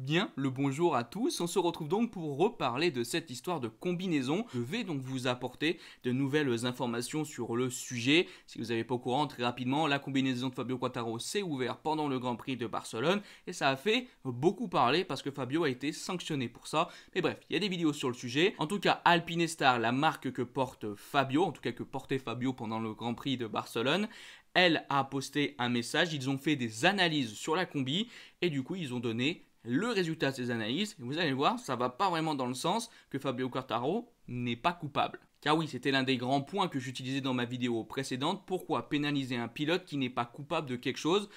Bien, le bonjour à tous, on se retrouve donc pour reparler de cette histoire de combinaison. Je vais donc vous apporter de nouvelles informations sur le sujet. Si vous n'avez pas au courant, très rapidement, la combinaison de Fabio Quattaro s'est ouverte pendant le Grand Prix de Barcelone et ça a fait beaucoup parler parce que Fabio a été sanctionné pour ça. Mais bref, il y a des vidéos sur le sujet. En tout cas, Alpine la marque que porte Fabio, en tout cas que portait Fabio pendant le Grand Prix de Barcelone, elle a posté un message, ils ont fait des analyses sur la combi et du coup ils ont donné le résultat de ces analyses, vous allez voir, ça va pas vraiment dans le sens que Fabio Cortaro n'est pas coupable. Car oui, c'était l'un des grands points que j'utilisais dans ma vidéo précédente, pourquoi pénaliser un pilote qui n'est pas coupable de quelque chose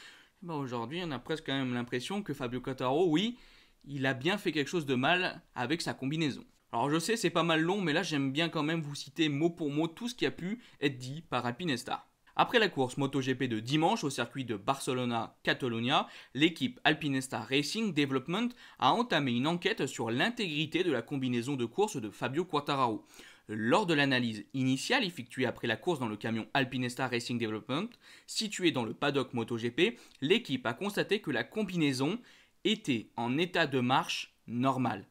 bah, Aujourd'hui, on a presque quand même l'impression que Fabio Quartaro, oui, il a bien fait quelque chose de mal avec sa combinaison. Alors je sais, c'est pas mal long, mais là j'aime bien quand même vous citer mot pour mot tout ce qui a pu être dit par Alpinestar. Après la course MotoGP de dimanche au circuit de barcelona catalonia l'équipe Alpinesta Racing Development a entamé une enquête sur l'intégrité de la combinaison de course de Fabio Quartararo. Lors de l'analyse initiale effectuée après la course dans le camion Alpinesta Racing Development, situé dans le paddock MotoGP, l'équipe a constaté que la combinaison était en état de marche normal,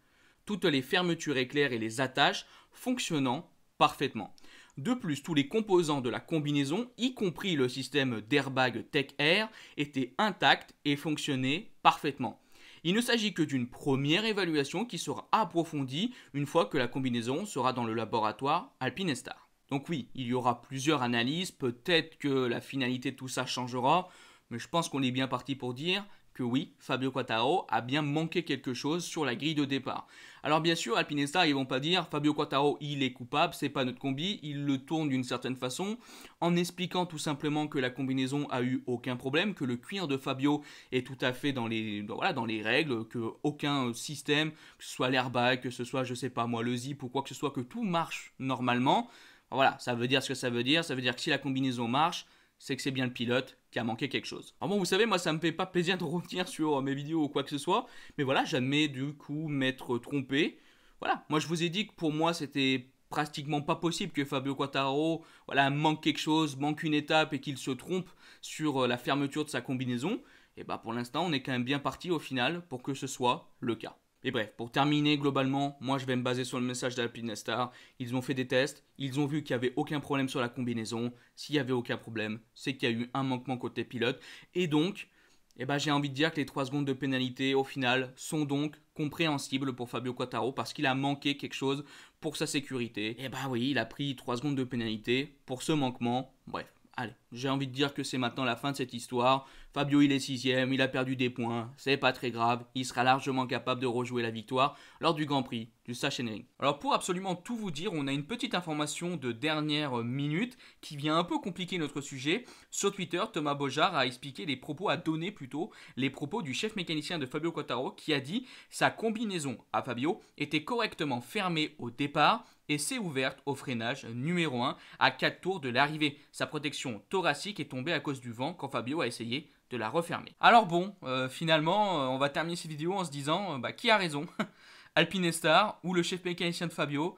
Toutes les fermetures éclairs et les attaches fonctionnant parfaitement. De plus, tous les composants de la combinaison, y compris le système d'airbag Tech Air, étaient intacts et fonctionnaient parfaitement. Il ne s'agit que d'une première évaluation qui sera approfondie une fois que la combinaison sera dans le laboratoire Alpinestar. Donc oui, il y aura plusieurs analyses, peut-être que la finalité de tout ça changera, mais je pense qu'on est bien parti pour dire que oui, Fabio Quattaro a bien manqué quelque chose sur la grille de départ. Alors bien sûr, Alpinestar, ils vont pas dire Fabio Quattaro, il est coupable, c'est pas notre combi, il le tourne d'une certaine façon, en expliquant tout simplement que la combinaison a eu aucun problème, que le cuir de Fabio est tout à fait dans les, les règles, que aucun euh, système, que ce soit l'airbag, que ce soit, je sais pas moi, le zip ou quoi que ce soit, que tout marche normalement. Voilà, ça veut dire ce que ça veut dire, ça veut dire que si la combinaison marche, c'est que c'est bien le pilote qui a manqué quelque chose. Alors bon, vous savez, moi, ça me fait pas plaisir de revenir sur euh, mes vidéos ou quoi que ce soit, mais voilà, jamais du coup m'être trompé. Voilà, moi je vous ai dit que pour moi c'était pratiquement pas possible que Fabio Quattaro voilà, manque quelque chose, manque une étape et qu'il se trompe sur euh, la fermeture de sa combinaison. Et eh bah ben, pour l'instant, on est quand même bien parti au final pour que ce soit le cas. Et bref, pour terminer, globalement, moi je vais me baser sur le message d'Alpine Star. Ils ont fait des tests, ils ont vu qu'il n'y avait aucun problème sur la combinaison. S'il n'y avait aucun problème, c'est qu'il y a eu un manquement côté pilote. Et donc, eh ben, j'ai envie de dire que les 3 secondes de pénalité au final sont donc compréhensibles pour Fabio Quattaro parce qu'il a manqué quelque chose pour sa sécurité. Et eh bah ben oui, il a pris 3 secondes de pénalité pour ce manquement. Bref, allez, j'ai envie de dire que c'est maintenant la fin de cette histoire. Fabio, il est sixième, il a perdu des points, c'est pas très grave, il sera largement capable de rejouer la victoire lors du Grand Prix du Sachsenring. Alors pour absolument tout vous dire, on a une petite information de dernière minute qui vient un peu compliquer notre sujet. Sur Twitter, Thomas Bojard a expliqué les propos, à donner plutôt les propos du chef mécanicien de Fabio Quattaro qui a dit sa combinaison à Fabio était correctement fermée au départ et s'est ouverte au freinage numéro 1 à 4 tours de l'arrivée. Sa protection thoracique est tombée à cause du vent quand Fabio a essayé de la refermer. Alors bon, euh, finalement, euh, on va terminer cette vidéo en se disant, euh, bah, qui a raison Alpine Star ou le chef mécanicien de Fabio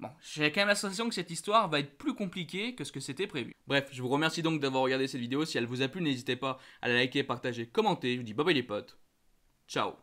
Bon, j'ai quand même la que cette histoire va être plus compliquée que ce que c'était prévu. Bref, je vous remercie donc d'avoir regardé cette vidéo. Si elle vous a plu, n'hésitez pas à la liker, partager, commenter. Je vous dis bye bye les potes. Ciao